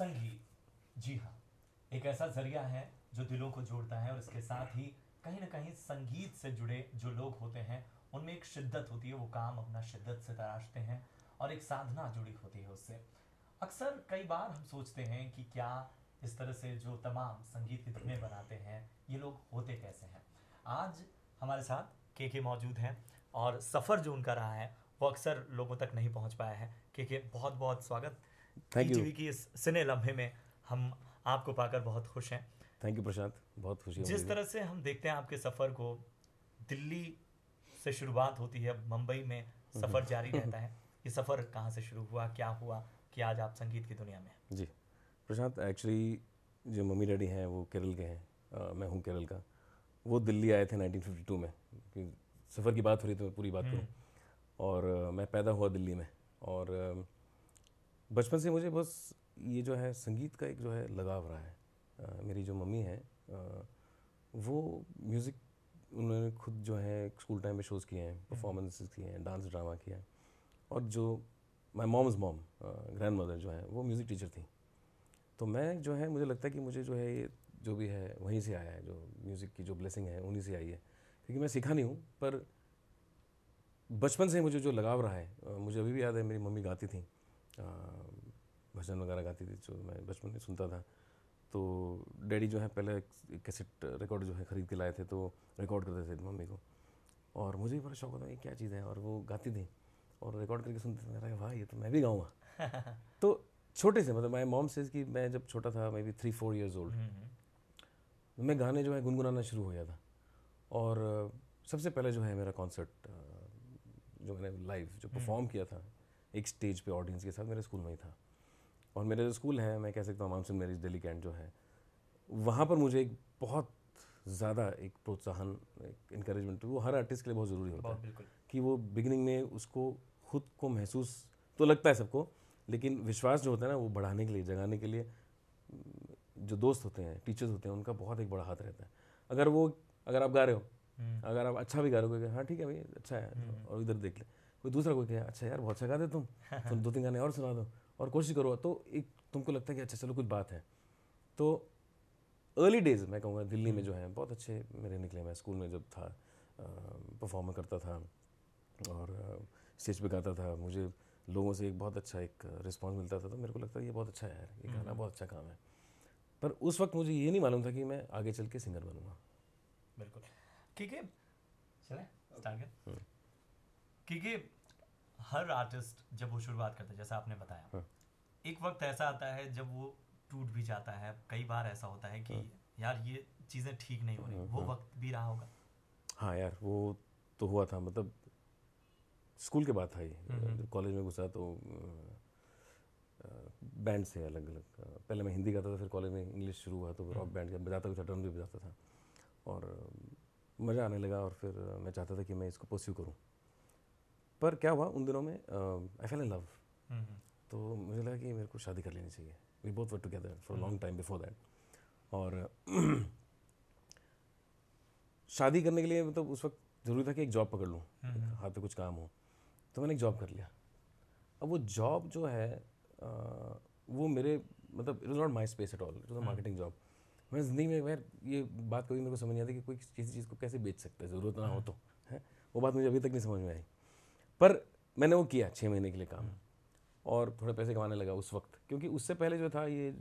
संगीत जी हाँ एक ऐसा जरिया है जो दिलों को जोड़ता है और इसके साथ ही कहीं ना कहीं संगीत से जुड़े जो लोग होते हैं उनमें एक शिद्दत होती है वो काम अपना शिद्दत से तराशते हैं और एक साधना जुड़ी होती है उससे अक्सर कई बार हम सोचते हैं कि क्या इस तरह से जो तमाम संगीत की धुनें बनाते हैं ये लोग होते कैसे हैं आज हमारे साथ के के मौजूद हैं और सफ़र जो उनका रहा है वो अक्सर लोगों तक नहीं पहुंच पाया है के के बहुत बहुत स्वागत थैंक यू की इस सिने लम्हे में हम आपको पाकर बहुत खुश हैं थैंक यू प्रशांत बहुत खुशी जिस तरह से हम देखते हैं आपके सफ़र को दिल्ली से शुरुआत होती है मुंबई में सफ़र जारी रहता है ये सफ़र कहाँ से शुरू हुआ क्या हुआ कि आज आप संगीत की दुनिया में जी प्रशांत एक्चुअली जो मम्मी डैडी हैं वो केरल के हैं मैं हूँ केरल का वो दिल्ली आए थे 1952 में सफ़र की बात हो रही तो मैं पूरी बात हम्म। करूँ और मैं पैदा हुआ दिल्ली में और बचपन से मुझे बस ये जो है संगीत का एक जो है लगाव रहा है आ, मेरी जो मम्मी है आ, वो म्यूज़िक उन्होंने खुद जो है स्कूल टाइम में शोज़ किए हैं हम्म। परफॉर्मेंसेस किए हैं डांस ड्रामा किया है और जो my mom's mom grandmother जो है वो म्यूज़िक टीचर थी तो मैं जो है मुझे लगता है कि मुझे जो है ये जो भी है वहीं से आया है जो म्यूज़िक की जो ब्लेसिंग है उन्हीं से आई है क्योंकि मैं सीखा नहीं हूँ पर बचपन से मुझे जो लगाव रहा है मुझे अभी भी याद है मेरी मम्मी गाती थी भजन वगैरह गाती थी जो मैं बचपन में सुनता था तो डैडी जो है पहले कैसेट रिकॉर्ड जो है ख़रीद के लाए थे तो रिकॉर्ड करते थे मम्मी को और मुझे भी बड़ा शौक होता है क्या चीज़ है और वो गाती थी और रिकॉर्ड करके सुनते थे अरे वाह ये तो मैं भी गाऊँगा तो छोटे से मतलब मैं मॉम से कि मैं जब छोटा था maybe three four years old मैं गाने जो है गुनगुनाना शुरू हो गया था और सबसे पहले जो है मेरा कॉन्सर्ट जो मैंने लाइव जो परफॉर्म हम्म। किया था एक स्टेज पे ऑडियंस के साथ मेरे स्कूल में ही था और मेरा जो स्कूल है मैं कह सकता हूँ मानसून मेरी दिल्ली कैंट जो है वहाँ पर मुझे एक बहुत ज़्यादा एक प्रोत्साहन एक इनक्रेजमेंट तो वो हर आर्टिस्ट के लिए बहुत ज़रूरी होता है कि वो बिगिनिंग में उसको खुद को महसूस तो लगता है सबको लेकिन विश्वास जो होता है ना वो बढ़ाने के लिए जगाने के लिए जो दोस्त होते हैं टीचर्स होते हैं उनका बहुत एक बड़ा हाथ रहता है अगर वो अगर आप गा रहे हो हम्म। अगर आप अच्छा भी गा रहे हो हाँ ठीक है भाई अच्छा है हम्म। और इधर देख ले कोई दूसरा कोई कहे अच्छा यार बहुत अच्छा गाते तुम तुम दो तीन गाने और सुना दो और कोशिश करो तो एक तुमको लगता है कि अच्छा चलो कुछ बात है तो अर्ली डेज मैं कहूँगा दिल्ली में हम्म। जो है बहुत अच्छे मेरे निकले मैं स्कूल में जब था परफॉर्म करता था और स्टेज पे गाता था मुझे लोगों से एक बहुत अच्छा एक रिस्पॉन्स मिलता था तो मेरे को लगता था ये बहुत अच्छा है ये गाना हम्म। बहुत अच्छा काम है पर उस वक्त मुझे ये नहीं मालूम था कि मैं आगे चल के सिंगर बनूंगा बिल्कुल ठीक है चले स्टार्ट क्योंकि हर आर्टिस्ट जब वो शुरुआत करता है जैसा आपने बताया हाँ। एक वक्त ऐसा आता है जब वो टूट भी जाता है कई बार ऐसा होता है कि हाँ। यार ये चीज़ें ठीक नहीं हो रही वो हाँ। वक्त भी रहा होगा हाँ यार वो तो हुआ था मतलब स्कूल के बाद था ये जब हम्म, हम्म। कॉलेज में घुसा तो बैंड से अलग अलग पहले मैं हिंदी गाता था फिर कॉलेज में इंग्लिश शुरू हुआ तो रॉक बैंड बजाता कुछ ड्रम भी बजाता था और मज़ा आने लगा और फिर मैं चाहता था कि मैं इसको परस्यू करूँ पर क्या हुआ उन दिनों में आई फेल इन लव तो मुझे लगा कि मेरे को शादी कर लेनी चाहिए we both work together for long time before that और शादी करने के लिए मतलब उस वक्त ज़रूरी था कि एक जॉब पकड़ लूँ हाथ पे कुछ काम हो तो मैंने एक जॉब कर लिया अब वो जॉब जो है आ, वो मेरे मतलब it is not my space at all it was marketing job मैंने ज़िंदगी में मैं ये बात कभी मेरे को समझ नहीं आती कि कोई किसी चीज़ को कैसे बेच सकता है ज़रूरत ना हो हम्म। तो है वो बात मुझे अभी तक नहीं समझ में आई पर मैंने वो किया छः महीने के लिए काम और थोड़े पैसे कमाने लगा उस वक्त क्योंकि उससे पहले जो था ये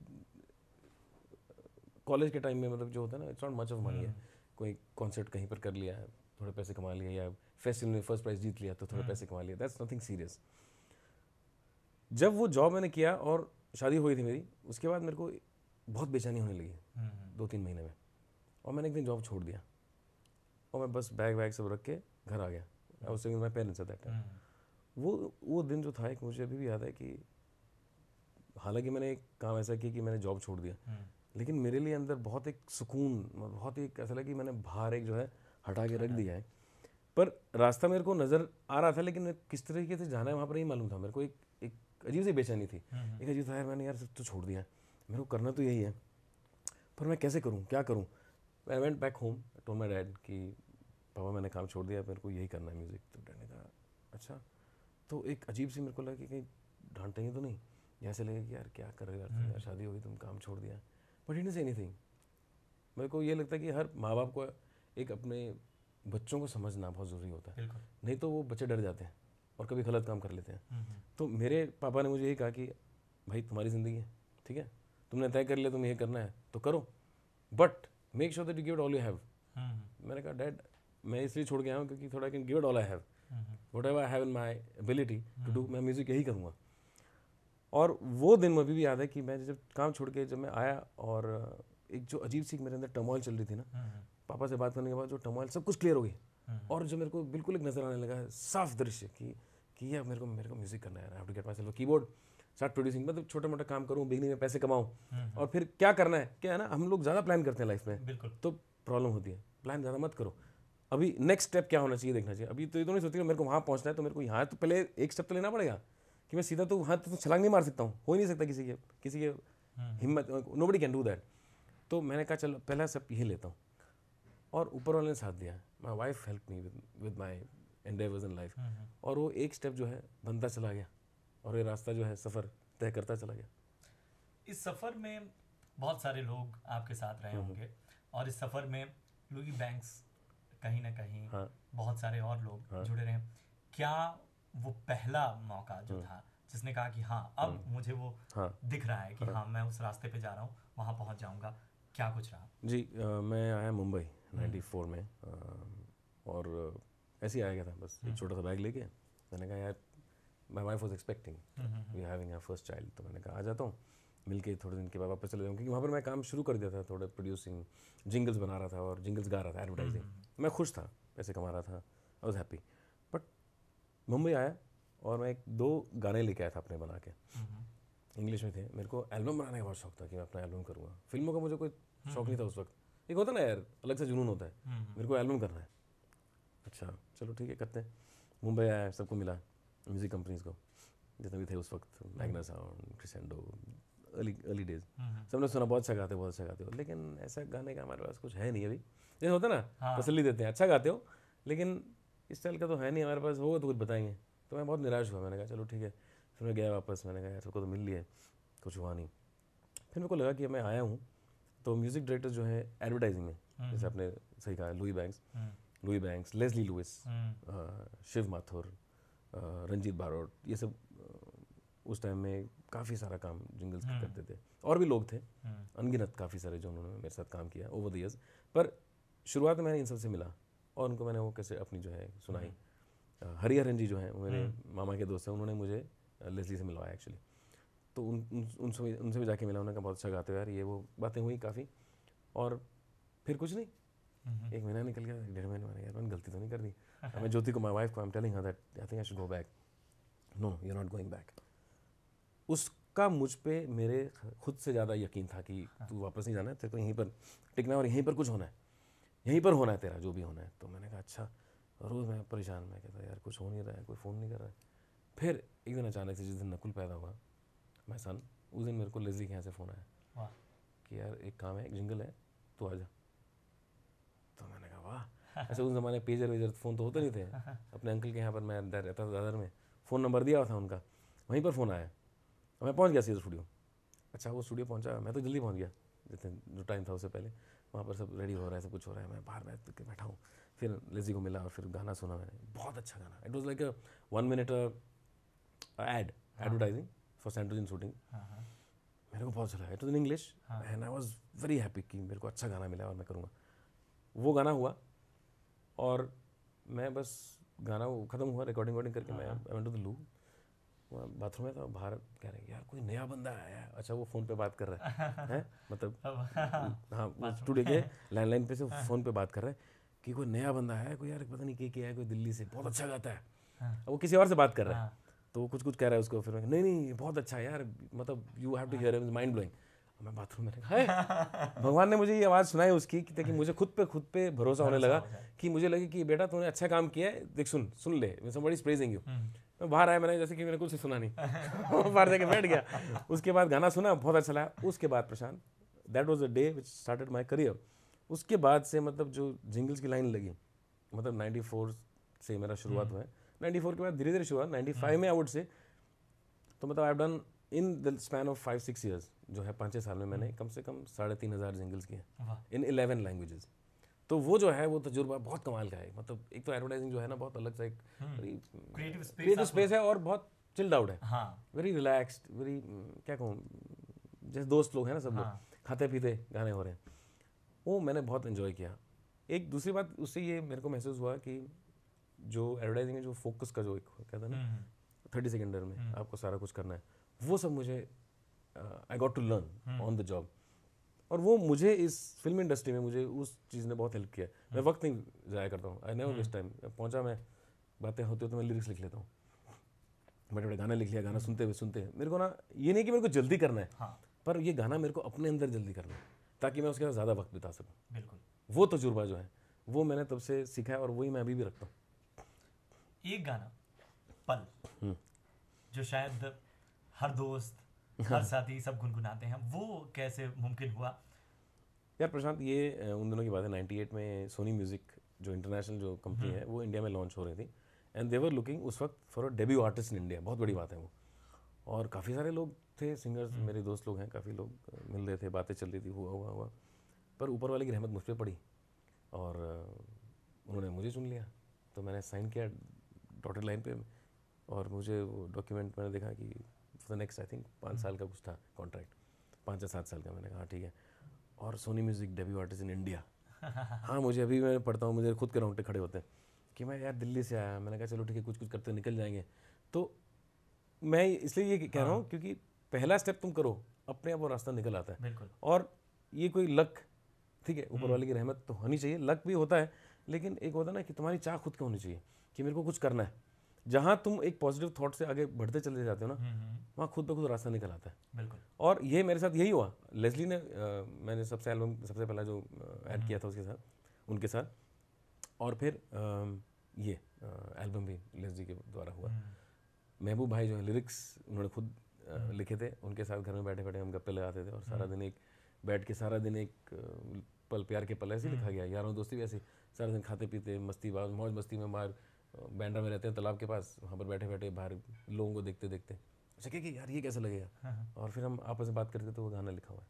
कॉलेज के टाइम में मतलब जो होता है ना it's not much of money है हम्म। कोई कॉन्सर्ट कहीं पर कर लिया है थोड़े पैसे कमा लिए या फेस्टिवल में फर्स्ट प्राइज जीत लिया तो थोड़े हम्म। पैसे कमा लिए दैट्स नथिंग सीरियस जब वो जॉब मैंने किया और शादी हुई थी मेरी उसके बाद मेरे को बहुत बेचैनी होने लगी हम्म। दो तीन महीने में और मैंने एक दिन जॉब छोड़ दिया और मैं बस बैग वैग सब रख के घर आ गया I was singing my parents at that time वो वो दिन जो था एक मुझे अभी भी याद है कि हालांकि मैंने एक काम ऐसा किया कि मैंने जॉब छोड़ दिया hmm. लेकिन मेरे लिए अंदर बहुत एक सुकून बहुत ही ऐसा लगा कि मैंने बाहर एक जो है हटा के रख hmm. दिया है पर रास्ता मेरे को नज़र आ रहा था लेकिन किस तरीके से जाना है वहाँ पर नहीं मालूम था मेरे को एक एक अजीब सी बेचैनी थी hmm, एक अजीब था यार मैंने यार सब तो छोड़ दिया मेरे को करना तो यही है पर मैं कैसे करूँ क्या करूँ I went back home told my dad कि पापा मैंने काम छोड़ दिया मेरे को यही करना है म्यूज़िक तो डैड ने कहा अच्छा तो एक अजीब सी मेरे को लगा कि कहीं डांटेंगे तो नहीं यहाँ से लगे कि यार क्या कर रहे हो यार हम्म। शादी हो गई तुम काम छोड़ दिया but it is anything मेरे को ये लगता है कि हर माँ बाप को एक अपने बच्चों को समझना बहुत ज़रूरी होता है नहीं तो वो बच्चे डर जाते हैं और कभी गलत काम कर लेते हैं हम्म, हम्म। तो मेरे पापा ने मुझे ये कहा कि भाई तुम्हारी ज़िंदगी है ठीक है तुमने तय कर लिया तुम्हें ये करना है तो करो but make sure that you give all you have मैंने कहा डैड मैं इसलिए छोड़ गया हूँ क्योंकि थोड़ा can give it all I have whatever I have in my ability to do मैं म्यूज़िक यही करूँगा और वो दिन मुझे भी याद है कि मैं जब काम छोड़ के जब मैं आया और एक जो अजीब सी मेरे अंदर टमोल चल रही थी ना पापा से बात करने के बाद जो टमोल सब कुछ क्लियर हो गई और जो मेरे को बिल्कुल एक नज़र आने लगा साफ दृश्य कि कि यार मेरे को मेरे को म्यूज़िक करना है I have to get myself keyboard start producing मतलब छोटा मोटा काम करूँ बिगनिंग में पैसे कमाऊँ और फिर क्या करना है क्या है ना हम लोग ज़्यादा प्लान करते हैं लाइफ में तो प्रॉब्लम होती है प्लान ज़्यादा मत करो अभी नेक्स्ट स्टेप क्या होना चाहिए देखना चाहिए अभी तो ये तो नहीं सोचते मेरे को वहाँ पहुँचना है तो मेरे को यहाँ तो पहले एक स्टेप तो लेना पड़ेगा कि मैं सीधा तो वहाँ तो छलांग नहीं मार सकता हूँ हो ही नहीं सकता किसी के किसी के हम्म। हिम्मत nobody can do that तो मैंने कहा चलो पहला स्टेप यही लेता हूँ और ऊपर वाले ने साथ दिया my wife help me with my endeavours in life और वो एक स्टेप जो है बनता चला गया और ये रास्ता जो है सफ़र तय करता चला गया इस सफ़र में बहुत सारे लोग आपके साथ रहे हम्म। होंगे और इस सफ़र में लुई बैंक्स कहीं ना कहीं हाँ. बहुत सारे और लोग हाँ. जुड़े रहे क्या वो पहला मौका जो हाँ। था जिसने कहा कि हाँ अब हाँ। मुझे वो हाँ, दिख रहा है कि हाँ, हाँ मैं उस रास्ते पे जा रहा हूँ वहाँ पहुँच जाऊँगा क्या कुछ रहा जी आ, मैं आया मुंबई हम्म। नाइन्टी फोर में आ, और ऐसे ही आया गया था बस एक हम्म। छोटा सा बैग लेके मैंने कहा यार my wife was expecting we having first child तो मैंने कहा आ जाता हूँ मिल के थोड़े दिन के बाद वापस चले जाऊँ क्योंकि वहाँ पर मैं काम शुरू कर दिया था थोड़ा प्रोड्यूसिंग जिंगल्स बना रहा था और जिंगल्स गा रहा था एडवर्टाइजिंग हम्म। मैं खुश था पैसे कमा रहा था I was happy but Mumbai आया और मैं एक दो गाने लेके आया था अपने बना के इंग्लिश हम्म। में थे मेरे को एल्बम बनाने का बहुत शौक था कि मैं अपना एल्बम करूँगा फिल्मों का मुझे कोई हम्म। शौक नहीं था उस वक्त एक होता ना यार अलग से जुनून होता है मेरे को एल्बम करना है अच्छा चलो ठीक है करते हैं मुंबई आया सबको मिला म्यूज़िक कंपनीज को जितने भी थे उस वक्त Magna Sound Crescendo early early days सबने सुना बहुत अच्छा गाते हो बहुत अच्छा गाते हो लेकिन ऐसा गाने का हमारे पास कुछ है नहीं अभी जैसे होता ना हाँ। तसली देते हैं अच्छा गाते हो लेकिन इस टाइल का तो है नहीं हमारे पास होगा तो कुछ बताएंगे तो मैं बहुत निराश हुआ मैंने कहा चलो ठीक है फिर मैं गया वापस मैंने कहा यार सबको तो मिल लिया कुछ हुआ नहीं फिर मेरे को लगा कि मैं आया हूँ तो म्यूज़िक डायरेक्टर जो है एडवर्टाइजिंग में हम्म। जैसे आपने सही कहा लुई बैंक्स लुई बैंक्स लेस्ली लुइस शिव माथुर रंजीत बारोट ये सब उस टाइम में काफ़ी सारा काम जिंगल्स हम्म। का करते थे और भी लोग थे हम्म। अनगिनत काफ़ी सारे जो उन्होंने मेरे साथ काम किया ओवर द ईयर्स पर शुरुआत में मैंने इन सबसे मिला और उनको मैंने वो कैसे अपनी जो है सुनाई हम्म। हरिहरन जी जो हैं वो मेरे मामा के दोस्त हैं उन्होंने मुझे लेसली से मिलवाया एक्चुअली तो उन उनसे भी उनसे भी जाके मिला उन्होंने कहा बहुत अच्छा गाते हो यार ये वो बातें हुई काफ़ी और फिर कुछ नहीं एक महीना निकल गया डेढ़ महीने मैंने यार मैंने गलती तो नहीं कर दी मैं ज्योति को माई वाइफ को I am telling her that I think I should go back no you are not going back उसका मुझ पर मेरे खुद से ज़्यादा यकीन था कि हाँ। तू वापस नहीं जाना है तेरे को यहीं पर टिकना और यहीं पर कुछ होना है यहीं पर होना है तेरा जो भी होना है तो मैंने कहा अच्छा रोज़ मैं परेशान मैं कहता यार कुछ हो नहीं रहा है कोई फ़ोन नहीं कर रहा है फिर एक दिन अचानक से जिस दिन नकुल पैदा हुआ मैं सन उस दिन मेरे को लेजी के यहाँ से फ़ोन आया कि यार एक काम है एक जिंगल है तो आ जा तो मैंने कहा वाह ऐसे उस ज़माने पेजर वेजर फ़ोन तो होते नहीं थे अपने अंकल के यहाँ पर मैं रहता था दादर में फ़ोन नंबर दिया हुआ था उनका वहीं पर फ़ोन आया और मैं पहुँच गया सीधा स्टूडियो अच्छा वो स्टूडियो पहुँचा मैं तो जल्दी पहुँच गया जितने जो टाइम था उससे पहले वहाँ पर सब रेडी हो रहा है सब कुछ हो रहा है मैं बाहर बैठ के बैठा हूँ फिर लेजी को मिला और फिर गाना सुना मैंने बहुत अच्छा गाना it was like a one minute ad advertising for Centrogen shooting मेरे को बहुत अच्छा लगा it was in English and I was very happy कि मेरे को अच्छा गाना मिला और मैं करूँगा वो गाना हुआ और मैं बस गाना वो ख़त्म हुआ रिकॉर्डिंग वॉर्डिंग करके हाँ, मैं I to the loo bathroom में था तो भारत कह रहे यार कोई नया बंदा आया है अच्छा वो फ़ोन पे बात कर रहा है हैं मतलब हाँ टुडे के लैंडलाइन पे से हाँ। फ़ोन पे बात कर रहा है कि कोई नया बंदा है कोई यार पता नहीं क्या किया है कोई दिल्ली से बहुत अच्छा गाता है हाँ। वो किसी और से बात कर रहा है हाँ। तो कुछ कुछ कह रहा है उसको फिर नहीं नहीं बहुत अच्छा है यार मतलब you have to hear mind blowing मैं बाथरूम में है भगवान ने मुझे ये आवाज़ सुनाई उसकी कि ताकि मुझे खुद पे खुद पे भरोसा होने लगा कि मुझे लगे कि बेटा तूने अच्छा काम किया है देख सुन सुन ले समबडी इज प्रेजिंग यू बाहर आया मैंने जैसे कि मैंने कुछ सुना नहीं बाहर जाके बैठ गया उसके बाद गाना सुना बहुत अच्छा लगा उसके बाद Prashant that was a day which started my career उसके बाद से मतलब जो जिंगल्स की लाइन लगी मतलब नाइन्टी फोर से मेरा शुरुआत हम्म। हुआ है नाइन्टी फोर के बाद धीरे धीरे शुरुआत नाइन्टी हम्म। फाइव में आउट से तो मतलब I done in the span of five six years जो है पाँच छः साल में मैंने हम्म। कम से कम साढ़े तीन हज़ार जिंगल्स किए इन इलेवन लैंग्वेजेज़ तो वो जो है वो तजुर्बा बहुत कमाल का है मतलब एक तो एडवर्टाइजिंग जो है ना बहुत अलग सा एक हम्म। क्रिएटिव स्पेस है और बहुत चिल्ड आउट है वेरी रिलैक्सड वेरी क्या कहूँ जैसे दोस्त लोग हैं ना सब लोग हाँ। खाते पीते गाने हो रहे हैं वो मैंने बहुत इन्जॉय किया एक दूसरी बात उससे ये मेरे को महसूस हुआ कि जो एडवर्टाइजिंग है जो फोकस का जो एक कहते हैं ना थर्टी हम्म, सेकेंडर हम्म। में आपको सारा कुछ करना है वो सब मुझे I got to learn on the job और वो मुझे इस फिल्म इंडस्ट्री में मुझे उस चीज़ ने बहुत हेल्प किया मैं हम्म। वक्त नहीं जाया करता हूँ आई नेवर वेस्ट टाइम पहुँचा मैं बातें होती हो तो मैं लिरिक्स लिख लेता हूँ बड़े बड़े गाना लिख लिया गाना सुनते हुए सुनते हैं मेरे को ना ये नहीं कि मेरे को जल्दी करना है हाँ। पर ये गाना मेरे को अपने अंदर जल्दी करना है ताकि मैं उसके साथ ज़्यादा वक्त बिता सकूँ बिल्कुल वो तजुर्बा जो है वो मैंने तब से सीखा है और वही मैं अभी भी रखता हूँ एक गाना पल हम्म। जो शायद हर दोस्त हर हाँ। साथी सब गुनगुनाते हैं वो कैसे मुमकिन हुआ यार प्रशांत ये उन दिनों की बात है नाइन्टी एट में सोनी म्यूज़िक जो इंटरनेशनल जो कंपनी हम्म। है वो इंडिया में लॉन्च हो रही थी एंड देवर लुकिंग उस वक्त for a debut artist in India बहुत बड़ी बात है वो और काफ़ी सारे लोग थे सिंगर्स हम्म। मेरे दोस्त लोग हैं काफ़ी लोग मिल रहे थे बातें चल रही थी हुआ हुआ हुआ पर ऊपर वाले की रहमत मुझ पर पड़ी और उन्होंने मुझे चुन लिया तो मैंने साइन किया डॉटेड लाइन पे और मुझे वो डॉक्यूमेंट मैंने देखा कि for the next I think पाँच hmm. साल का कुछ था कॉन्ट्रैक्ट पाँच या सात साल का मैंने कहा ठीक है और Sony music debut artist in India हाँ मुझे अभी मैं पढ़ता हूँ मुझे खुद के रोंगटे खड़े होते हैं कि मैं यार दिल्ली से आया मैंने कहा चलो ठीक है कुछ कुछ करते निकल जाएंगे तो मैं इसलिए ये कह रहा हूँ हाँ। क्योंकि पहला स्टेप तुम करो अपने आप वो रास्ता निकल आता है और ये कोई लक ठीक है ऊपर वाले hmm. की रहमत तो होनी चाहिए लक भी होता है लेकिन एक होता ना कि तुम्हारी चाह खुद की होनी चाहिए कि मेरे को कुछ करना है जहां तुम एक पॉजिटिव थॉट से आगे बढ़ते चले जाते हो ना हम्म, हम्म। वहां खुद ब खुद रास्ता निकल आता है बिल्कुल और ये मेरे साथ यही हुआ लेजली ने आ, मैंने सबसे एल्बम सबसे पहला जो ऐड हम्म। किया था उसके साथ उनके साथ और फिर आ, ये एल्बम भी लेजली के द्वारा हुआ महबूब भाई जो है लिरिक्स उन्होंने खुद आ, लिखे थे उनके साथ घर में बैठे बैठे हम गप्पे लगाते थे और सारा दिन एक बैठ के सारा दिन एक पल प्यार के पल ऐसे लिखा गया यारों दोस्ती भी ऐसे सारा दिन खाते पीते मस्ती बाज मौज मस्ती में मार बैंड्रा में रहते हैं तालाब के पास वहाँ पर बैठे बैठे बाहर लोगों को देखते देखते अच्छा कि यार ये कैसा लगेगा हाँ, हाँ। और फिर हम आपस में बात करते तो वो गाना लिखा हुआ है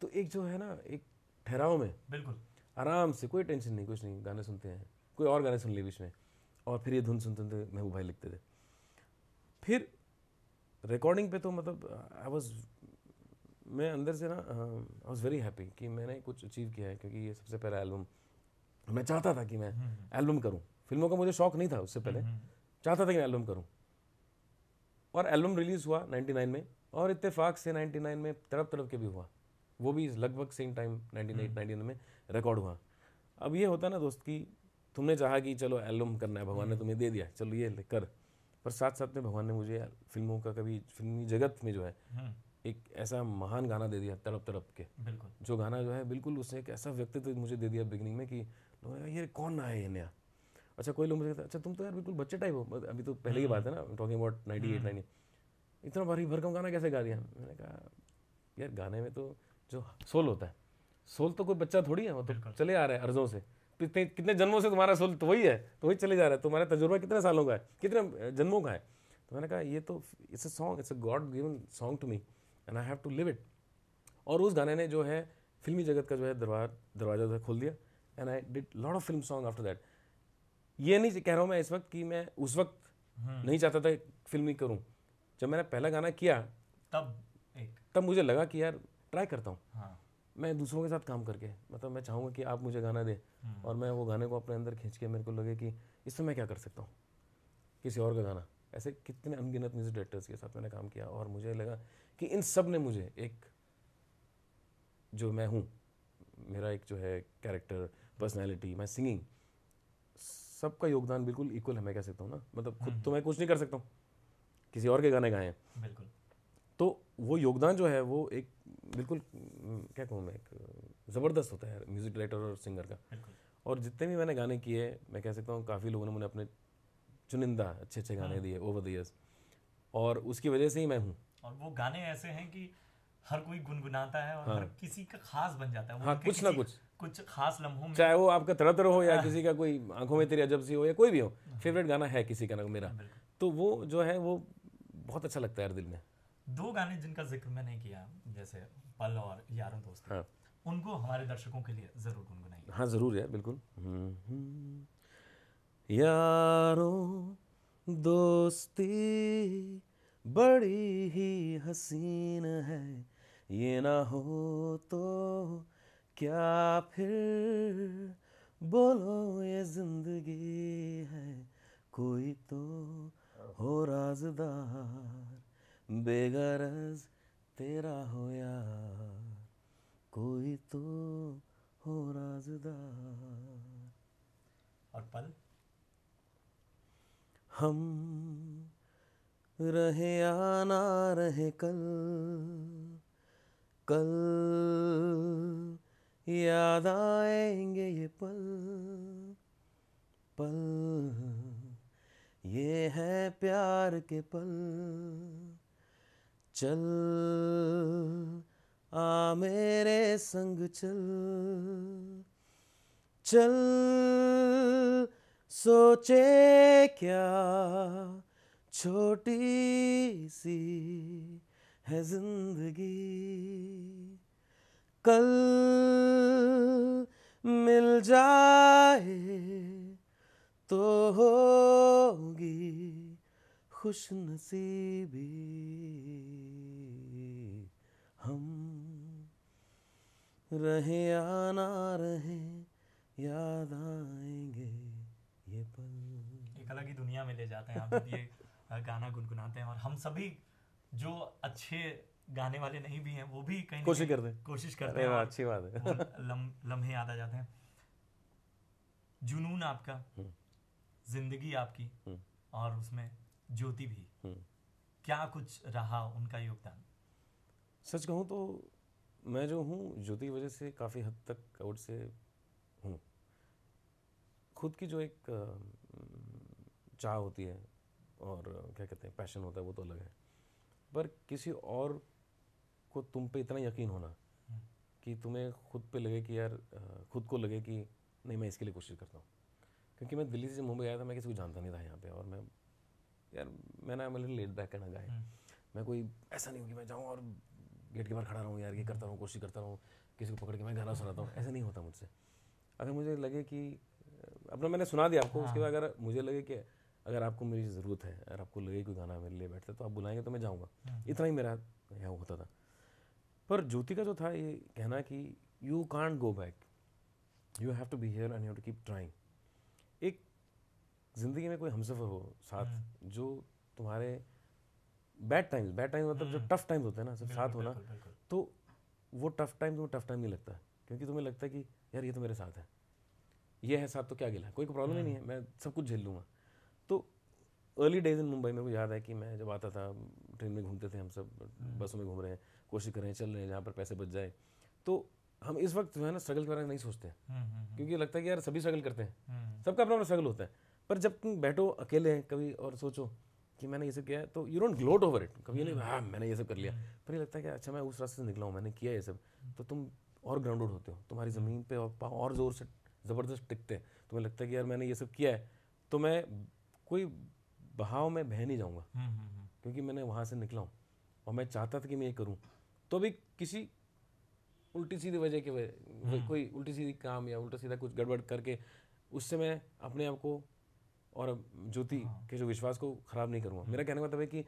तो एक जो है ना एक ठहराव में बिल्कुल आराम से कोई टेंशन नहीं कुछ नहीं गाने सुनते हैं कोई और गाने सुन लिए बीच में और फिर ये धुन सुनते थे महबूब भाई लिखते थे फिर रिकॉर्डिंग पे तो मतलब आई वॉज मैं अंदर से ना आई वॉज वेरी हैप्पी कि मैंने कुछ अचीव किया है क्योंकि ये सबसे पहला एल्बम मैं चाहता था कि मैं एल्बम हम्म। करूँ फिल्मों का मुझे शौक नहीं था उससे पहले हम्म, हम्म। चाहता था कि मैं एल्बम करूँ और एल्बम रिलीज़ हुआ 99 में और इत्तेफाक से 99 में तड़प तड़प के भी हुआ वो भी लगभग सेम टाइम 98 99 में रिकॉर्ड हुआ अब ये होता ना दोस्त कि तुमने चाहा कि चलो एल्बम करना है भगवान ने हम्म। तुम्हें दे दिया चलो ये कर पर साथ साथ में भगवान ने मुझे फिल्मों का कभी फिल्मी जगत में जो है एक ऐसा महान गाना दे दिया तड़प तड़प के जो गाना जो है बिल्कुल उसने एक ऐसा व्यक्तित्व मुझे दे दिया बिगनिंग में कि ये कौन ना है ये नया अच्छा कोई लोग मुझे कहते अच्छा तुम तो यार बिल्कुल बच्चे टाइप हो अभी तो पहले की हम्म। बात है ना talking about ninety eight nine इतना भारी भरकम गाना कैसे गा दिया मैंने कहा यार गाने में तो जो सोल होता है सोल तो कोई बच्चा थोड़ी है वो तो चले आ रहा है अर्जों से कितने कितने जन्मों से तुम्हारा सोल तो वही है तो वही चले जा रहा है तुम्हारा तजुर्बा कितने सालों का है कितने जन्मों का है तो मैंने कहा ये तो it's a song it's a god given song to me and I have to live it और उस गाने ने जो है फिल्मी जगत का जो है दरबार दरवाज़ा जो है खोल दिया and I did lot of film song after that ये नहीं कह रहा हूँ मैं इस वक्त कि मैं उस वक्त हम्म। नहीं चाहता था फिल्म ही करूँ जब मैंने पहला गाना किया तब एक तब मुझे लगा कि यार ट्राई करता हूँ हाँ। मैं दूसरों के साथ काम करके मतलब मैं चाहूँगा कि आप मुझे गाना दें हम्म। और मैं वो गाने को अपने अंदर खींच के मेरे को लगे कि इसमें मैं क्या कर सकता हूँ किसी और का गाना ऐसे कितने अनगिनत म्यूजिक डायरेक्टर्स के साथ मैंने काम किया और मुझे लगा कि इन सब ने मुझे एक जो मैं हूँ मेरा एक जो है कैरेक्टर पर्सनैलिटी माई सिंगिंग सबका योगदान बिल्कुल इक्वल है मैं कह सकता हूँ ना मतलब खुद हम्म, तो मैं हम्म। कुछ नहीं कर सकता हूँ किसी और के गाने गाए हैं बिल्कुल तो वो योगदान जो है वो एक बिल्कुल क्या कहूँ मैं एक ज़बरदस्त होता है म्यूज़िक डायरेक्टर और सिंगर का और जितने भी मैंने गाने किए मैं कह सकता हूँ काफ़ी लोगों ने मुझे अपने चुनिंदा अच्छे अच्छे गाने हाँ। दिए ओवर द ईयर्स और उसकी वजह से ही मैं हूँ और वो गाने ऐसे हैं कि हर कोई गुनगुनाता है और हाँ। हर किसी का खास बन जाता है वो हाँ, तो कुछ ना कुछ कुछ खास लम्हों में चाहे वो आपका तरह तरह हो या हाँ। किसी का कोई आंखों में तेरी अजब सी हो या कोई भी हो फेवरेट हाँ। गाना है किसी का ना मेरा तो वो जो है वो बहुत अच्छा लगता है दिल में दो गाने जिनका जिक्र मैंने किया जैसे पल और यारों दोस्त हाँ। उनको हमारे दर्शकों के लिए जरूर गुनगुनाइए हाँ जरूर यार बिल्कुल हम्म, हम्म। यारो दोस्ती बड़ी ही हसीन है ये ना हो तो क्या फिर बोलो ये जिंदगी है कोई तो हो राजदार बेगरज तेरा हो यार कोई तो हो राजदार और पल हम रहे या ना रहे कल कल याद आएंगे ये पल पल ये है प्यार के पल चल आ मेरे संग चल चल सोचे क्या छोटी सी है जिंदगी कल मिल जाए तो होगी खुश नसीबी हम रहे या ना रहे याद आएंगे ये पल एक अलग ही दुनिया में ले जाते हैं आप ये गाना गुनगुनाते हैं और हम सभी जो अच्छे गाने वाले नहीं भी हैं वो भी कहीं कोशिश करते हैं कोशिश करते हैं अच्छी बात है लम, लम्हे याद आ जाते हैं जुनून आपका हम्म। जिंदगी आपकी हम्म। और उसमें ज्योति भी हम्म। क्या कुछ रहा उनका योगदान सच कहूँ तो मैं जो हूँ ज्योति की वजह से काफ़ी हद तक आउट से हूँ खुद की जो एक चाह होती है और क्या कहते हैं पैशन होता है वो तो अलग है पर किसी और को तुम पे इतना यकीन होना हम्म। कि तुम्हें खुद पे लगे कि यार खुद को लगे कि नहीं मैं इसके लिए कोशिश करता हूँ क्योंकि मैं दिल्ली से मुंबई आया था मैं किसी को जानता नहीं था यहाँ पे और मैं यार मैं ना मतलब लेट बैक करना गाय मैं कोई ऐसा नहीं हूँ कि मैं जाऊँ और गेट के बाहर खड़ा रहूँ यार ये करता रहूँ कोशिश करता रहूँ किसी को पकड़ के मैं गाना सुनाता हूँ ऐसा नहीं होता मुझसे अगर मुझे लगे कि अपना मैंने सुना दिया आपको उसके हाँ। बाद अगर मुझे लगे कि अगर आपको मेरी ज़रूरत है अगर आपको लगे कोई गाना मेरे लिए बैठता है तो आप बुलाएंगे तो मैं जाऊँगा हम्म। इतना ही मेरा यहाँ होता था पर ज्योति का जो था ये कहना कि you can't go back you have to be here and you to keep trying एक ज़िंदगी में कोई हमसफ़र हो साथ हम्म। जो तुम्हारे बैड टाइम्स बैड टाइम्स मतलब जब टफ टाइम्स होते हैं ना सब साथ होना तो वो टफ टाइम तुम्हें टफ टाइम नहीं लगता क्योंकि तुम्हें लगता है कि यार ये तो मेरे साथ है ये है साथ तो क्या गिला कोई प्रॉब्लम ही हम्म। नहीं है मैं सब कुछ झेल लूँगा तो अर्ली डेज इन मुंबई में को याद है कि मैं जब आता था ट्रेन में घूमते थे हम सब हम्म। बसों में घूम रहे हैं कोशिश कर रहे हैं चल रहे हैं जहाँ पर पैसे बच जाए तो हम इस वक्त जो है ना स्ट्रगल के बारे में नहीं सोचते हैं हम्म, हम्म, क्योंकि लगता है कि यार सभी स्ट्रगल करते हैं सबका अपना अपना स्ट्रगल होता है पर जब तुम बैठो अकेले हैं कभी और सोचो कि मैंने ये सब किया है तो you don't gloat over it कभी नहीं हाँ मैंने ये सब कर लिया पर ये लगता है कि अच्छा मैं उस रास्ते से निकला हूँ मैंने किया ये सब तो तुम और ग्राउंडेड होते हो तुम्हारी ज़मीन पर और पाँव और ज़ोर से ज़बरदस्त टिकते हैं तुम्हें लगता है कि यार मैंने ये सब किया है तो मैं कोई भाव में बह नहीं जाऊँगा हम्म, हम्म, हम्म। क्योंकि मैंने वहाँ से निकला हूँ और मैं चाहता था कि मैं ये करूँ तो भी किसी उल्टी सीधी वजह के वजह कोई उल्टी सीधी काम या उल्टा सीधा कुछ गड़बड़ करके उससे मैं अपने आप को और ज्योति हाँ। के जो विश्वास को खराब नहीं करूँगा मेरा कहने का मतलब है कि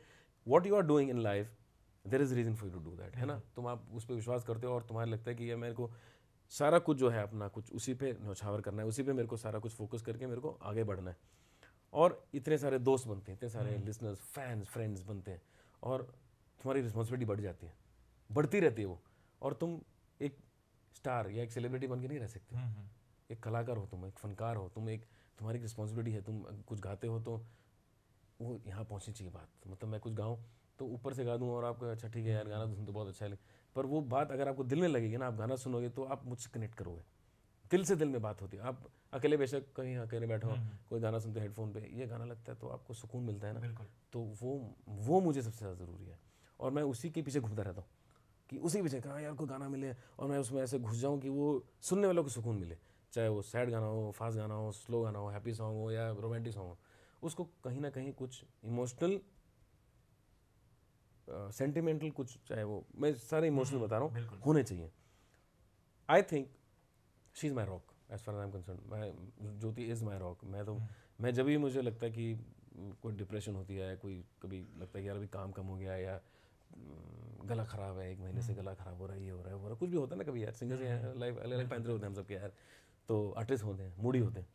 what you are doing in life there is reason for you to do that है ना तुम आप उस पर विश्वास करते हो और तुम्हारे लगता है कि ये मेरे को सारा कुछ जो है अपना कुछ उसी पे नौछावर करना है उसी पे मेरे को सारा कुछ फोकस करके मेरे को आगे बढ़ना है और इतने सारे दोस्त बनते हैं इतने सारे लिसनर्स फैंस फ्रेंड्स बनते हैं और तुम्हारी रिस्पॉन्सिबिलिटी बढ़ जाती है बढ़ती रहती है वो और तुम एक स्टार या एक सेलिब्रिटी बन के नहीं रह सकते हम्म, हम्म। एक कलाकार हो तुम एक फनकार हो तुम एक तुम्हारी रिस्पॉन्सिबिलिटी है तुम कुछ गाते हो तो वो यहाँ पहुँचनी चाहिए बात मतलब मैं कुछ गाऊँ तो ऊपर से गा दूँ और आपको अच्छा ठीक है यार गाना तो, तो बहुत अच्छा है पर वो बात अगर आपको दिल में लगेगी ना आप गाना सुनोगे तो आप मुझसे कनेक्ट करोगे दिल से दिल में बात होती है आप अकेले बेशक कहीं अकेले बैठे हो हम्म। कोई गाना सुनते हेडफोन पे ये गाना लगता है तो आपको सुकून मिलता है ना तो वो वो मुझे सबसे ज़्यादा ज़रूरी है और मैं उसी के पीछे घूमता रहता हूँ कि उसी पीछे कहाँ यार कोई गाना मिले और मैं उसमें ऐसे घुस जाऊँ कि वो सुनने वालों को सुकून मिले चाहे वो सैड गाना हो फास्ट गाना हो स्लो गाना हो हैप्पी सॉन्ग हो या रोमांटिक सॉन्ग हो उसको कहीं ना कहीं कुछ इमोशनल सेंटिमेंटल कुछ चाहे वो मैं सारे इमोशनल हम्म, बता रहा हूँ होने चाहिए I think she is my rock as far I am concern मैं ज्योति इज़ माई रॉक मैं तो hmm. मैं जब भी मुझे लगता है कि कोई डिप्रेशन होती है कोई कभी लगता है कि यार अभी काम कम हो गया या हम्म, गला ख़राब है एक महीने से hmm. गला ख़राब हो रहा है ये हो रहा है हो रहा है कुछ भी होता है ना कभी यार सिंगर्स hmm. हैं लाइफ अलग अलग पैंतरे होते हैं हम सबके यार तो आर्टिस्ट होते हैं मूडी होते हैं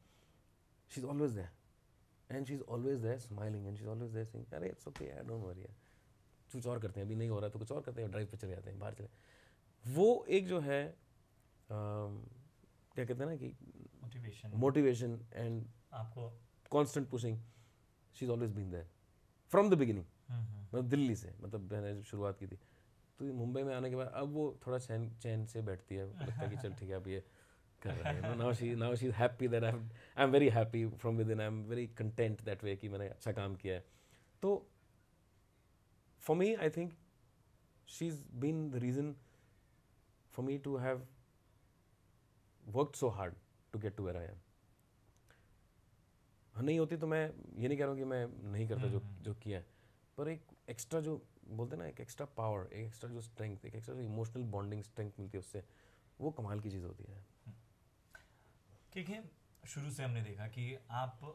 she is always there and she is always there smiling and she is always there sing अरे it's okay I don't worry यार कुछ और करते हैं अभी नहीं हो रहा है तो कुछ और करते हैं ड्राइव पर चले जाते हैं बाहर चले वो एक जो है क्या कहते हैं ना कि मोटिवेशन मोटिवेशन एंड आपको constant pushing she is always been there from the beginning मतलब दिल्ली से मतलब मैंने शुरुआत की थी तो मुंबई में आने के बाद अब वो थोड़ा चैन चैन से बैठती है लगता है कि चल ठीक है अब ये कर रहे हैं now she now she is happy that I I am very happy from within I am very content that way कि मैंने अच्छा काम किया है तो for me I think she is been the reason for me to have worked so hard to get to where I am नहीं होती तो मैं ये नहीं कह रहा हूँ कि मैं नहीं करता जो हम्म। जो किया है पर एक एक्स्ट्रा जो बोलते हैं ना एक एक्स्ट्रा पावर एक एक्स्ट्रा जो स्ट्रेंथ एक एक्स्ट्रा जो इमोशनल बॉन्डिंग स्ट्रेंथ मिलती है उससे वो कमाल की चीज़ होती है देखिए शुरू से हमने देखा कि आप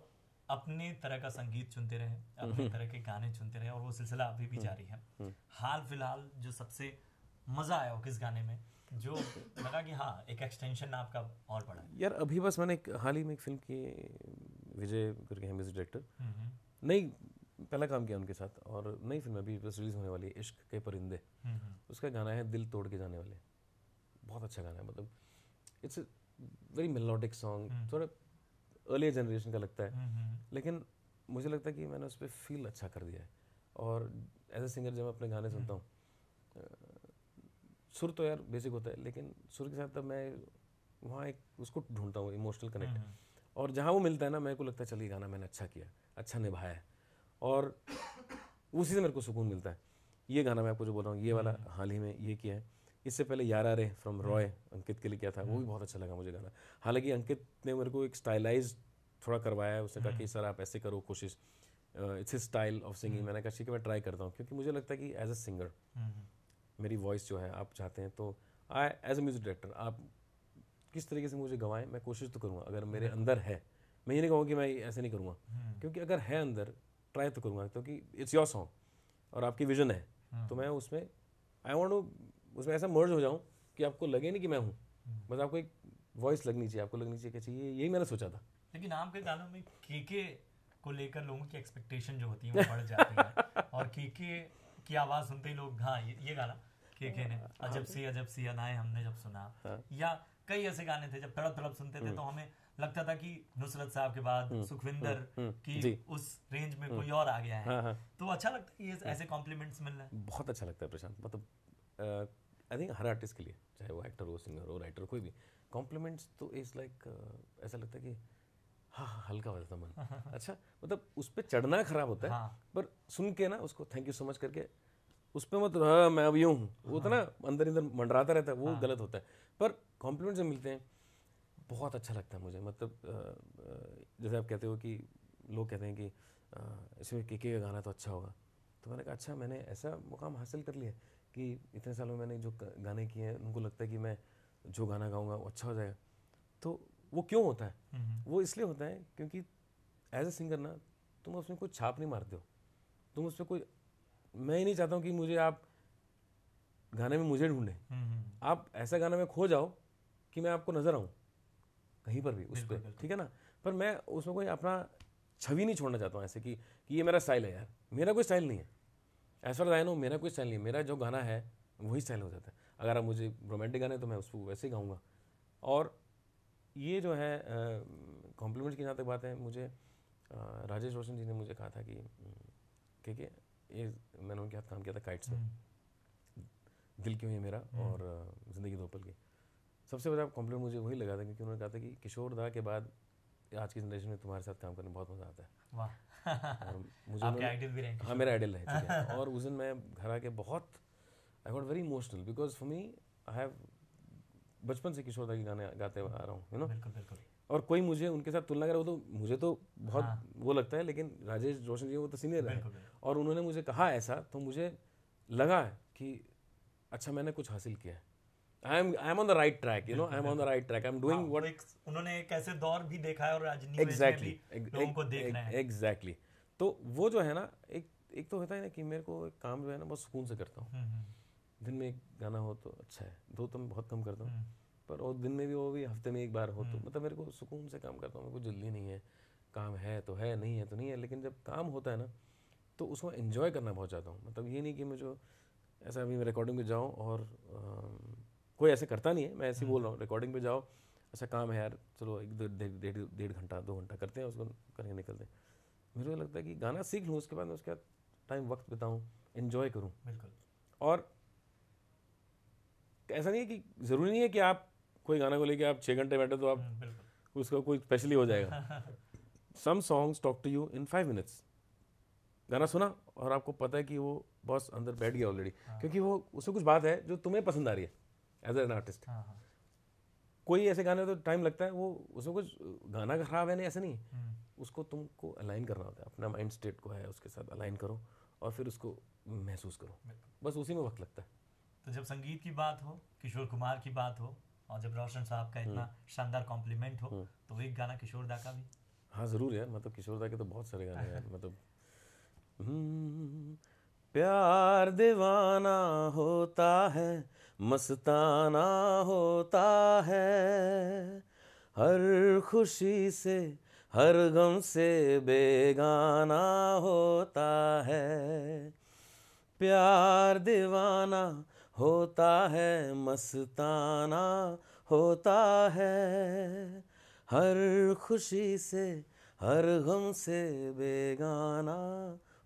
अपने तरह का संगीत चुनते रहे अपने हम्म। तरह के गाने चुनते रहे और वो सिलसिला अभी भी हम्म। जारी है हाल फिलहाल जो सबसे मज़ा आया हो किस गाने में जो लगा कि हाँ एक एक्सटेंशन आपका और पड़ा यार अभी बस मैंने हाल ही में एक फिल्म की विजय करके हैं म्यूजिक डायरेक्टर नई पहला काम किया उनके साथ और नई फिल्म अभी बस रिलीज होने वाली है इश्क के परिंदे हम्म, हम्म। उसका गाना है दिल तोड़ के जाने वाले बहुत अच्छा गाना है मतलब it's a very melodic song थोड़ा अर्लियर जनरेशन का लगता है हम्म, लेकिन मुझे लगता है कि मैंने उस पर फील अच्छा कर दिया है और एज ए सिंगर जब मैं अपने गाने सुनता हूँ सुर तो यार बेसिक होता है लेकिन सुर के साथ तब मैं वहाँ एक उसको ढूंढता हूँ इमोशनल हम्म, कनेक्ट हम्म. और जहाँ वो मिलता है ना मेरे को लगता है चलिए गाना मैंने अच्छा किया अच्छा निभाया है और उसी से मेरे को सुकून मिलता है ये गाना मैं आपको जो बोल रहा हूँ ये वाला हम्म. हाल ही में ये किया है इससे पहले यारा रे फ्रॉम रॉय अंकित के लिए किया था वो भी बहुत अच्छा लगा मुझे गाना हालांकि अंकित ने मेरे को एक स्टाइलाइज थोड़ा करवाया है उसने कहा कि सर आप ऐसे करो कोशिश इट्स स्टाइल ऑफ सिंगिंग मैंने कहा ठीक है मैं ट्राई करता हूँ क्योंकि मुझे लगता है कि एज अ सिंगर मेरी वॉइस जो है आप चाहते हैं तो I as a music director आप किस तरीके से मुझे गवाएं मैं कोशिश तो करूँगा अगर मेरे हम्म। अंदर है मैं ये नहीं कहूँगा कि मैं ऐसे नहीं करूँगा हम्म। क्योंकि अगर है अंदर ट्राई तो करूँगा क्योंकि इट्स योर सॉन्ग और आपकी विजन है हम्म। तो मैं उसमें आई वॉन्ट टू उसमें ऐसा मर्ज हो जाऊँ कि आपको लगे नहीं कि मैं हूँ बस आपको एक वॉइस लगनी चाहिए आपको लगनी चाहिए कि चाहिए अच्छा, यही मैंने सोचा था लेकिन आपके गानों में के के को लेकर लोगों की एक्सपेक्टेशन जो होती है वो बढ़ जाती है और के के की आवाज़ सुनते ही लोग हाँ ये, ये गाना के ने हाँ। अजब सी अजब सी हमने जब सुना हाँ। या कई ऐसे गाने थे जब तड़प तड़प सुनते थे हम्म। तो हमें लगता था कि नुसरत साहब के बाद हम्म। सुखविंदर हम्म। की उस रेंज में कोई और आ गया है हाँ, तो अच्छा लगता है ये ऐसे कॉम्प्लीमेंट्स मिल रहे हैं बहुत अच्छा लगता है प्रशांत मतलब आई थिंक हर आर्टिस्ट के लिए चाहे वो एक्टर हो सिंगर हो राइटर कोई भी कॉम्प्लीमेंट्स तो इज़ लाइक ऐसा लगता है कि हल्का हो जाता मन अच्छा मतलब उस पर चढ़ना खराब होता है पर सुन के ना उसको थैंक यू सो मच करके उस पर मत हाँ मैं अब यूँ हूँ वो तो हाँ। ना अंदर अंदर मंडराता रहता है वो हाँ। गलत होता है पर कॉम्प्लीमेंट जब मिलते हैं बहुत अच्छा लगता है मुझे मतलब जैसे आप कहते हो कि लोग कहते हैं कि इसमें के के का गाना तो अच्छा होगा तो मैंने कहा अच्छा मैंने ऐसा मुकाम हासिल कर लिया कि इतने सालों में मैंने जो गाने किए हैं उनको लगता है कि मैं जो गाना गाऊँगा वो अच्छा हो जाएगा तो वो क्यों होता है हम्म, हम्म। वो इसलिए होता है क्योंकि एज ए सिंगर ना तुम उसमें कोई छाप नहीं मारते हो तुम उसमें कोई मैं नहीं चाहता हूँ कि मुझे आप गाने में मुझे ढूंढें हम्म, हम्म। आप ऐसा गाना में खो जाओ कि मैं आपको नजर आऊँ कहीं पर भी उस पर ठीक है ना पर मैं उसमें कोई अपना छवि नहीं छोड़ना चाहता हूँ ऐसे कि कि ये मेरा स्टाइल है यार मेरा कोई स्टाइल नहीं है ऐसा फार आई मेरा कोई स्टाइल नहीं है मेरा जो गाना है वही स्टाइल हो जाता है अगर आप मुझे रोमांटिक गाने तो मैं उसको वैसे ही गाऊँगा और ये जो है कॉम्प्लीमेंट की जहाँ तक बात है मुझे राजेश रोशन जी ने मुझे कहा था कि ठीक है ये मैंने उनके हाथ काम किया था काइट्स हम्म। में दिल क्यों है मेरा हम्म। और ज़िंदगी दो पल की सबसे बड़ा कॉम्प्लीमेंट मुझे वही लगा था क्योंकि उन्होंने कहा था कि किशोर दा के बाद आज की जनरेशन में तुम्हारे साथ काम करने में बहुत मज़ा आता है मुझे आपके आइडल भी हाँ मेरा आइडल है और उस दिन मैं घर आके बहुत I got very emotional because for me I have बचपन से किशोर दा के गाने गाते आ रहा हूँ यू नो बिल्कुल बिल्कुल और कोई मुझे उनके साथ तुलना करे वो तो मुझे तो बहुत हाँ। वो लगता है लेकिन राजेश रोशन जी वो तो सीनियर है और उन्होंने मुझे कहा ऐसा तो मुझे लगा कि अच्छा मैंने कुछ हासिल किया है I am I am on the right track you know I am on the right track I am doing what उन्होंने एक ऐसे दौर भी देखा है और राजनीति exactly, में भी लोगों को देख रहे एग्जैक्टली तो वो जो है ना एक एक तो होता है ना कि मेरे को एक काम जो है ना बहुत सुकून से करता हूँ हम्म, हम्म। दिन में एक गाना हो तो अच्छा है दो तो मैं बहुत कम करता हूँ हम्म। पर और दिन में भी वो भी हफ्ते में एक बार हो तो हम्म। मतलब मेरे को सुकून से काम करता हूँ मेरे को जल्दी नहीं है काम है तो है नहीं है तो नहीं है लेकिन जब काम होता है ना तो उसको इन्जॉय करना बहुत चाहता हूँ मतलब ये नहीं कि मुझे ऐसा अभी मैं रिकॉर्डिंग पे जाऊँ और आ, कोई ऐसे करता नहीं है मैं ऐसे ही बोल रहा हूँ रिकॉर्डिंग हम्म। पे जाओ ऐसा काम है यार चलो एक डेढ़ डेढ़ घंटा दो घंटा करते हैं उसको करके निकलते हैं मेरे को लगता है कि गाना सीख लूँ उसके बाद मैं उसके बाद टाइम वक्त बिताऊँ इन्जॉय करूँ बिल्कुल और ऐसा नहीं है कि ज़रूरी नहीं है कि आप कोई गाना को लेके आप छः घंटे बैठे तो आप हम्म, उसका कोई स्पेशली हो जाएगा some songs talk to you in five minutes गाना सुना और आपको पता है कि वो बॉस अंदर बैठ गया ऑलरेडी हाँ। क्योंकि वो उसमें कुछ बात है जो तुम्हें पसंद आ रही है एज एन आर्टिस्ट कोई ऐसे गाने तो टाइम लगता है वो उसमें कुछ गाना खराब है नहीं ऐसा नहीं हम्म। उसको तुमको अलाइन करना होता है अपना माइंड स्टेट को है उसके साथ अलाइन करो और फिर उसको महसूस करो बस उसी में वक्त लगता है तो जब संगीत की बात हो किशोर कुमार की बात हो और जब रोशन साहब का इतना हम्म। शानदार कॉम्प्लीमेंट हो हम्म। तो एक गाना किशोर दा का भी हाँ ज़रूर यार मतलब किशोर दा के तो बहुत सारे गाने हैं मतलब हम्म, प्यार दीवाना होता है मस्ताना होता है हर खुशी से हर गम से बेगाना होता है प्यार दीवाना होता है मस्ताना होता है हर खुशी से हर गम से बेगाना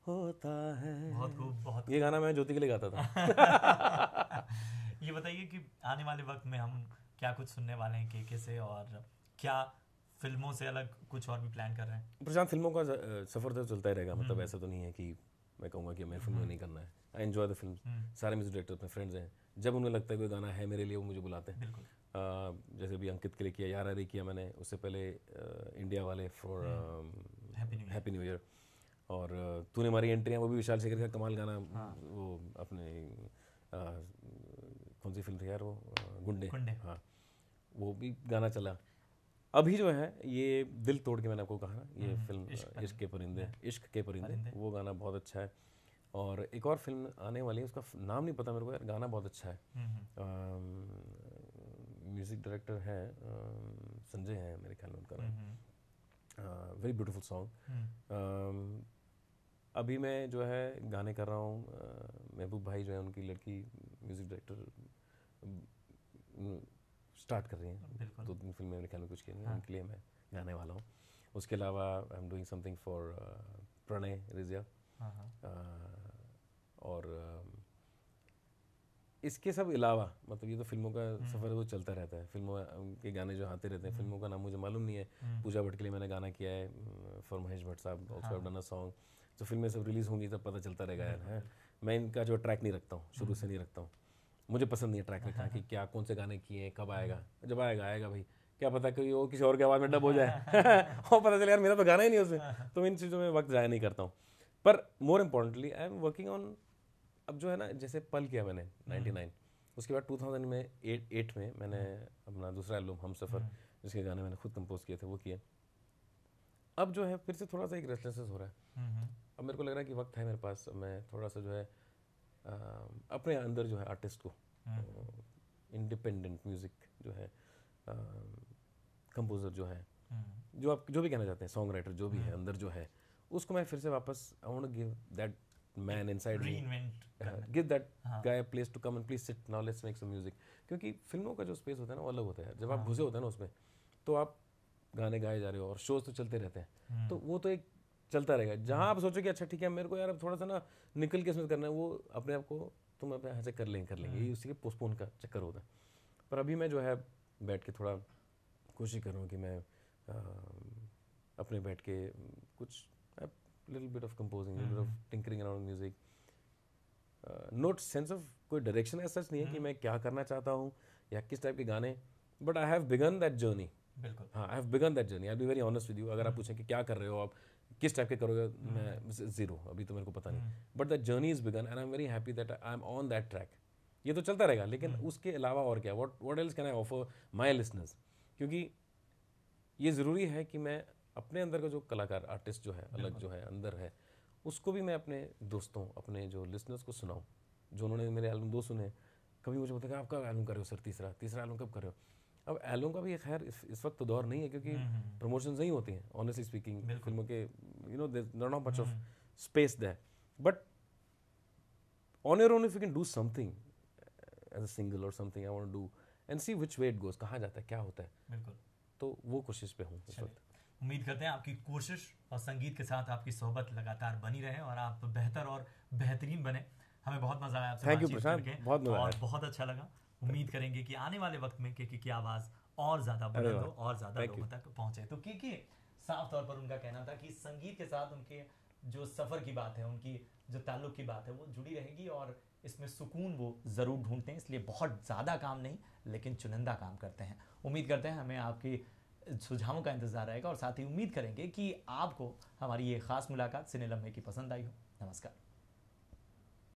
होता है बहुत खूब बहुत ये गाना मैं ज्योति के लिए गाता था ये बताइए कि आने वाले वक्त में हम क्या कुछ सुनने वाले हैं के के से और क्या फिल्मों से अलग कुछ और भी प्लान कर रहे हैं प्रशांत फिल्मों का सफ़र तो चलता ही रहेगा मतलब हम्म। ऐसा तो नहीं है कि मैं कहूँगा कि मैं हम्म। फिल्म नहीं करना है आई एन्जॉय द फिल्म सारे म्यूजिक डायरेक्टर अपने फ्रेंड्स हैं जब उन्हें लगता है कोई गाना है मेरे लिए वो मुझे बुलाते हैं Uh, जैसे अभी अंकित के लिए किया यार अरे किया मैंने उससे पहले uh, इंडिया वाले फॉर हैप्पी न्यू ईयर और uh, तूने हमारी एंट्री है वो भी विशाल शेखर का कमाल गाना हाँ। वो अपने कौन सी फिल्म थी यार वो गुंडे हाँ वो भी गाना चला अभी जो है ये दिल तोड़ के मैंने आपको कहा ना ये फिल्म हम्म, इश्क के परिंदे इश्क के परिंदे वो गाना बहुत अच्छा है और एक और फिल्म आने वाली है उसका नाम नहीं पता मेरे को यार गाना बहुत अच्छा है म्यूज़िक डायरेक्टर हैं संजय हैं मेरे ख्याल में उनका नाम वेरी ब्यूटीफुल सॉन्ग अभी मैं जो है गाने कर रहा हूँ महबूब भाई जो है उनकी लड़की म्यूज़िक डायरेक्टर स्टार्ट कर रही हैं दो तीन फिल्में मेरे ख्याल में कुछ की नहीं हाँ। उनके लिए मैं गाने वाला हूँ उसके अलावा I am doing something for Pranay Rijia हाँ, हाँ। और इसके सब अलावा मतलब ये तो फिल्मों का हम्म। सफ़र वो चलता रहता है फिल्मों के गाने जो आते रहते हैं हम्म। फिल्मों का नाम मुझे मालूम नहीं है हम्म। पूजा भट्ट के लिए मैंने गाना किया है फॉर महेश भट्ट साहब ऑल्सो डन अ सॉन्ग तो फिल्में सब रिलीज़ होंगी तब पता चलता रहेगा यार है मैं इनका जो ट्रैक नहीं रखता हूँ शुरू से नहीं रखता हूँ मुझे पसंद नहीं है ट्रैक रखना कि क्या कौन से गाने किए हैं कब आएगा जब आएगा आएगा भाई क्या पता कि वो किसी और की आवाज़ में डब हो जाए और पता चले यार मेरा तो गाना ही नहीं उसमें तो इन चीज़ों में वक्त ज़ाया नहीं करता हूँ पर more importantly I am working on अब जो है ना जैसे पल किया मैंने हम्म। नाइन्टी उसके बाद 2000 में एट एट में मैंने अपना दूसरा एल्बम हम सफ़र हम्म। जिसके गाने मैंने खुद कंपोज किए थे वो किए अब जो है फिर से थोड़ा सा एक रेस्टलेसनेस हो रहा है हम्म, अब मेरे को लग रहा है कि वक्त है मेरे पास मैं थोड़ा सा जो है आ, अपने अंदर जो है आर्टिस्ट को इंडिपेंडेंट म्यूज़िक जो है कंपोज़र जो है जो आप जो भी कहना चाहते हैं सॉन्ग राइटर जो भी है अंदर जो है उसको मैं फिर से वापस I want give that man inside reinvent हाँ, give that हाँ. guy a place to come and please sit now let's make some music क्योंकि फिल्मों का जो स्पेस होता है ना वो अलग होता है जब आप हाँ। घुसे होते हैं ना उसमें तो आप गाने गाए जा रहे हो और शोज तो चलते रहते हैं तो हम्म। वो तो एक चलता रहेगा जहाँ आप सोचो कि अच्छा ठीक है मेरे को यार अब थोड़ा सा ना निकल के इसमें करना है वो अपने आप को तुम अपने यहाँ से कर लेंगे कर लेंगे ये हम्म। उसी के पोस्टपोन का चक्कर होता है पर अभी मैं जो है बैठ के थोड़ा कोशिश करूँ कि मैं अपने बैठ के कुछ little bit of composing, mm-hmm. little bit of mm-hmm. tinkering around music. Not sense of कोई डायरेक्शन ऐसा सच नहीं है कि mm-hmm. मैं क्या करना चाहता हूँ या किस टाइप के गाने but I have begun that journey बिल्कुल हाँ I have begun that journey I be very honest with you अगर आप mm-hmm. पूछें कि क्या कर रहे हो आप किस टाइप के करोगे मैं जीरो अभी तो मेरे को पता नहीं but the journey is begun and I am very happy that I am on that track ये तो चलता रहेगा लेकिन उसके अलावा और क्या what what else can I offer my listeners क्योंकि ये ज़रूरी है कि मैं अपने अंदर का जो कलाकार आर्टिस्ट जो है अलग जो है अंदर है उसको भी मैं अपने दोस्तों अपने जो लिसनर्स को सुनाऊँ जो उन्होंने मेरे एल्बम दो सुने कभी मुझे बोलते आप कब एल्बम कर रहे हो सर तीसरा तीसरा एल्बम कब कर रहे हो अब एल्बम का भी खैर इस, इस वक्त तो दौर नहीं है क्योंकि प्रमोशन हम्म, हम्म। नहीं होती हैं ऑनेस्टली स्पीकिंग फिल्मों के you know not much of space there but on your own if you can do something as a single और something I want do and see which way it goes कहाँ जाता है क्या होता है तो वो कोशिश पे हूँ इस वक्त उम्मीद करते हैं आपकी कोशिश और संगीत के साथ आपकी सोहबत लगातार बनी रहे और आप बेहतर और बेहतरीन बने हमें बहुत मजा आया आपसे बातचीत करके बहुत और बहुत अच्छा लगा उम्मीद करेंगे कि आने वाले वक्त में केके की आवाज और ज्यादा बुलंद हो और ज्यादा लोगों तक पहुंचे तो केके साफ तौर पर उनका कहना था कि संगीत के साथ उनके जो सफर की बात है उनकी जो ताल्लुक की बात है वो जुड़ी रहेगी और इसमें सुकून वो ज़रूर ढूंढते हैं इसलिए बहुत ज़्यादा काम नहीं लेकिन चुनिंदा काम करते हैं उम्मीद करते हैं हमें आपकी सुझावों का इंतजार रहेगा और साथ ही उम्मीद करेंगे कि आपको हमारी ये खास मुलाकात सिने लम्हे की पसंद आई हो नमस्कार